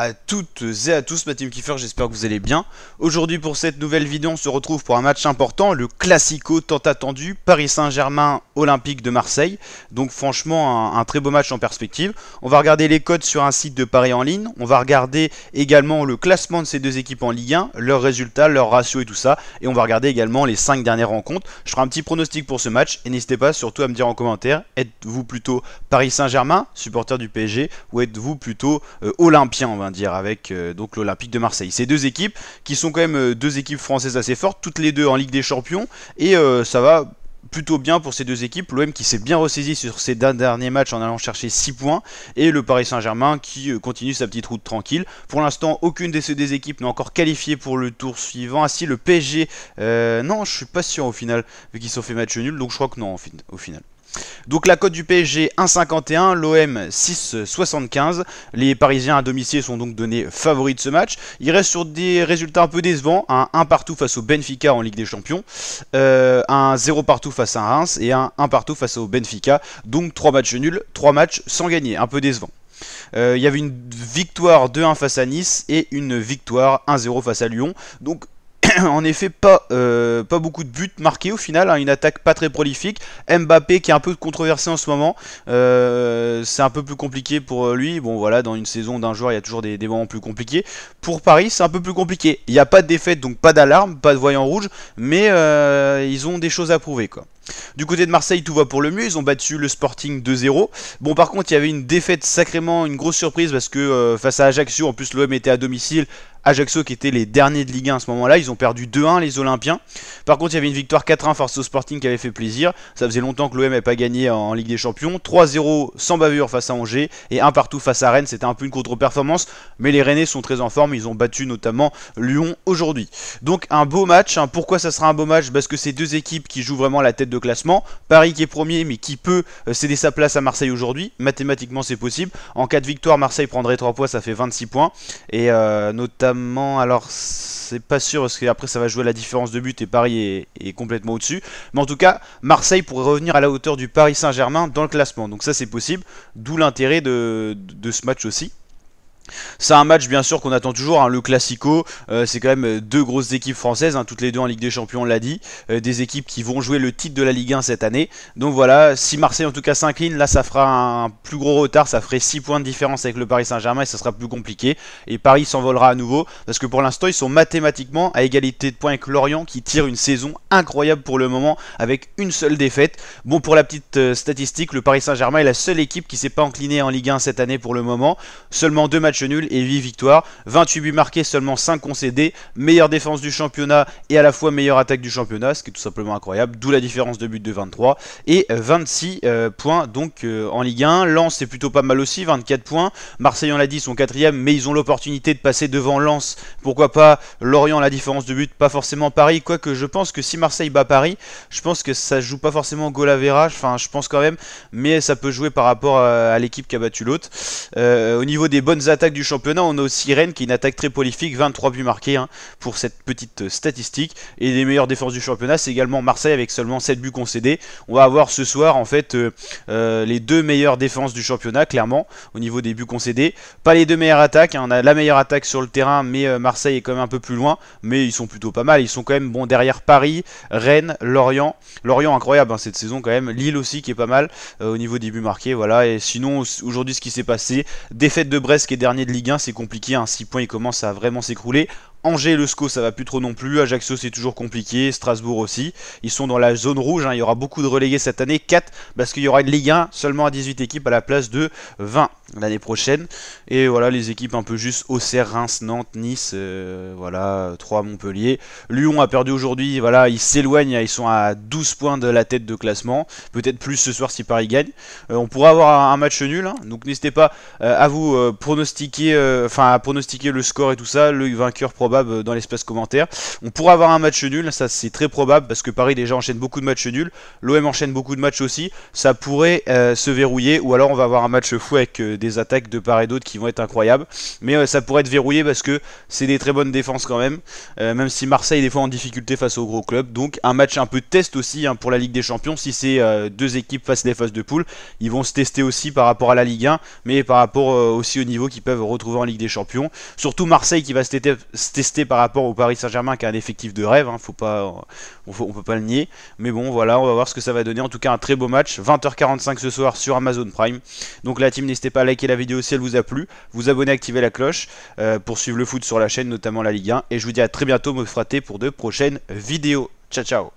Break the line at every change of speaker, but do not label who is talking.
à toutes et à tous, ma team Kiefer, j'espère que vous allez bien. Aujourd'hui pour cette nouvelle vidéo, on se retrouve pour un match important, le Classico tant attendu, Paris Saint-Germain Olympique de Marseille. Donc franchement, un, très beau match en perspective. On va regarder les codes sur un site de Paris en ligne, on va regarder également le classement de ces deux équipes en Ligue 1, leurs résultats, leurs ratios et tout ça. Et on va regarder également les 5 dernières rencontres. Je ferai un petit pronostic pour ce match et n'hésitez pas surtout à me dire en commentaire, êtes-vous plutôt Paris Saint-Germain, supporter du PSG, ou êtes-vous plutôt euh, Olympien, Hein, dire, avec euh, donc l'Olympique de Marseille. Ces deux équipes qui sont quand même euh, deux équipes françaises assez fortes, toutes les deux en Ligue des Champions, et euh, ça va plutôt bien pour ces deux équipes. L'OM qui s'est bien ressaisi sur ses derniers matchs en allant chercher 6 points. Et le Paris Saint-Germain qui euh, continue sa petite route tranquille. Pour l'instant, aucune de ces deux équipes n'est encore qualifiée pour le tour suivant. ainsi le PSG. Euh, non, je suis pas sûr au final, vu qu'ils ont fait match nul. Donc je crois que non au final. Donc la cote du PSG 1,51, l'OM 6,75. Les Parisiens à domicile sont donc donnés favoris de ce match. il reste sur des résultats un peu décevants, un 1 partout face au Benfica en Ligue des Champions, euh, un 0 partout face face à Reims et un, partout face au Benfica. Donc trois matchs nuls, trois matchs sans gagner, un peu décevant. Euh, il y avait une victoire 2-1 face à Nice et une victoire 1-0 face à Lyon. Donc en effet pas, euh, pas beaucoup de buts marqués au final, hein. une attaque pas très prolifique. Mbappé qui est un peu controversé en ce moment, euh, c'est un peu plus compliqué pour euh, lui. Bon voilà, dans une saison d'un joueur, il y a toujours des, moments plus compliqués. Pour Paris, c'est un peu plus compliqué. Il n'y a pas de défaite, donc pas d'alarme, pas de voyant rouge, mais ils ont des choses à prouver quoi. Du côté de Marseille, tout va pour le mieux. Ils ont battu le Sporting 2-0. Bon, par contre, il y avait une défaite sacrément, une grosse surprise parce que euh, face à Ajaccio, en plus l'OM était à domicile. Ajaccio qui était les derniers de Ligue 1 à ce moment-là, ils ont perdu 2-1 les Olympiens. Par contre, il y avait une victoire 4-1 face au Sporting qui avait fait plaisir. Ça faisait longtemps que l'OM n'avait pas gagné en Ligue des Champions. 3-0 sans bavure face à Angers et 1 partout face à Rennes. C'était un peu une contre-performance, mais les Rennais sont très en forme. Ils ont battu notamment Lyon aujourd'hui. Donc un beau match. Hein. Pourquoi ça sera un beau match Parce que ces deux équipes qui jouent vraiment la tête de classement. Paris qui est premier, mais qui peut euh, céder sa place à Marseille aujourd'hui. Mathématiquement, c'est possible. En cas de victoire, Marseille prendrait 3 points, ça fait 26 points. Et euh, notamment, alors c'est pas sûr, parce qu'après ça va jouer la différence de but et Paris est, complètement au-dessus. Mais en tout cas, Marseille pourrait revenir à la hauteur du Paris Saint-Germain dans le classement. Donc ça, c'est possible. D'où l'intérêt de ce match aussi. C'est un match bien sûr qu'on attend toujours, hein, le classico, euh, c'est quand même euh, deux grosses équipes françaises, hein, toutes les deux en Ligue des Champions, on l'a dit, euh, des équipes qui vont jouer le titre de la Ligue 1 cette année. Donc voilà, si Marseille en tout cas s'incline, là ça fera un plus gros retard, ça ferait 6 points de différence avec le Paris Saint-Germain et ça sera plus compliqué. Et Paris s'envolera à nouveau, parce que pour l'instant ils sont mathématiquement à égalité de points avec Lorient qui tire une saison incroyable pour le moment avec une seule défaite. Bon pour la petite statistique, le Paris Saint-Germain est la seule équipe qui s'est pas inclinée en Ligue 1 cette année pour le moment, seulement deux matchs nul et 8 victoires. 28 buts marqués, seulement 5 concédés. Meilleure défense du championnat et à la fois meilleure attaque du championnat, ce qui est tout simplement incroyable. D'où la différence de but de 23. Et 26 euh, euh, points donc euh, en Ligue 1. Lens, c'est plutôt pas mal aussi, 24 points. Marseille, en l'a dit, son quatrième mais ils ont l'opportunité de passer devant Lens. Pourquoi pas Lorient, la différence de but, pas forcément Paris. Quoique je pense que si Marseille bat Paris, je pense que ça joue pas forcément Golavera, Enfin, je pense quand même, mais ça peut jouer par rapport à, l'équipe qui a battu l'autre. au niveau des bonnes attaques, attaque du championnat, on a aussi Rennes qui est une attaque très prolifique, 23 buts marqués hein, pour cette petite statistique. Et les meilleures défenses du championnat, c'est également Marseille avec seulement 7 buts concédés. On va avoir ce soir en fait euh, euh, les deux meilleures défenses du championnat, clairement, au niveau des buts concédés. Pas les deux meilleures attaques, hein, on a la meilleure attaque sur le terrain, mais euh, Marseille est quand même un peu plus loin. Mais ils sont plutôt pas mal, ils sont quand même bon derrière Paris, Rennes, Lorient. Lorient incroyable hein, cette saison quand même, Lille aussi qui est pas mal au niveau des buts marqués. Voilà, et sinon aujourd'hui ce qui s'est passé, défaite de Brest qui est derrière dernier de Ligue 1, c'est compliqué. un hein. 6 points, il commence à vraiment s'écrouler. Angers, Le Sco, ça va plus trop non plus. Ajaccio, c'est toujours compliqué. Strasbourg aussi. Ils sont dans la zone rouge. Hein. Il y aura beaucoup de relégués cette année. 4 parce qu'il y aura une Ligue 1 seulement à 18 équipes à la place de 20 l'année prochaine. Et voilà, les équipes un peu juste Auxerre, Reims, Nantes, Nice. Euh, voilà, 3 Montpellier. Lyon a perdu aujourd'hui. Voilà, ils s'éloignent. Ils sont à 12 points de la tête de classement. Peut-être plus ce soir si Paris gagne. Euh, on pourra avoir un match nul. Hein. Donc n'hésitez pas euh, à vous pronostiquer, enfin à pronostiquer le score et tout ça. Le vainqueur probablement dans l'espace commentaire. On pourrait avoir un match nul, ça c'est très probable parce que Paris déjà enchaîne beaucoup de matchs nuls, l'OM enchaîne beaucoup de matchs aussi, ça pourrait euh, se verrouiller ou alors on va avoir un match fou avec euh, des attaques de part et d'autre qui vont être incroyables. Mais euh, ça pourrait être verrouillé parce que c'est des très bonnes défenses quand même, même si Marseille est des fois en difficulté face aux gros clubs. Donc un match un peu test aussi hein, pour la Ligue des Champions, si c'est deux équipes face des phases de poule, ils vont se tester aussi par rapport à la Ligue 1, mais par rapport aussi au niveau qu'ils peuvent retrouver en Ligue des Champions. Surtout Marseille qui va se tester par rapport au Paris Saint-Germain qui a un effectif de rêve, hein, faut pas, on, ne peut pas le nier. Mais bon, voilà, on va voir ce que ça va donner. En tout cas, un très beau match, 20h45 ce soir sur Amazon Prime. Donc la team, n'hésitez pas à liker la vidéo si elle vous a plu, vous abonner, activer la cloche euh, pour suivre le foot sur la chaîne, notamment la Ligue 1. Et je vous dis à très bientôt, me frater pour de prochaines vidéos. Ciao, ciao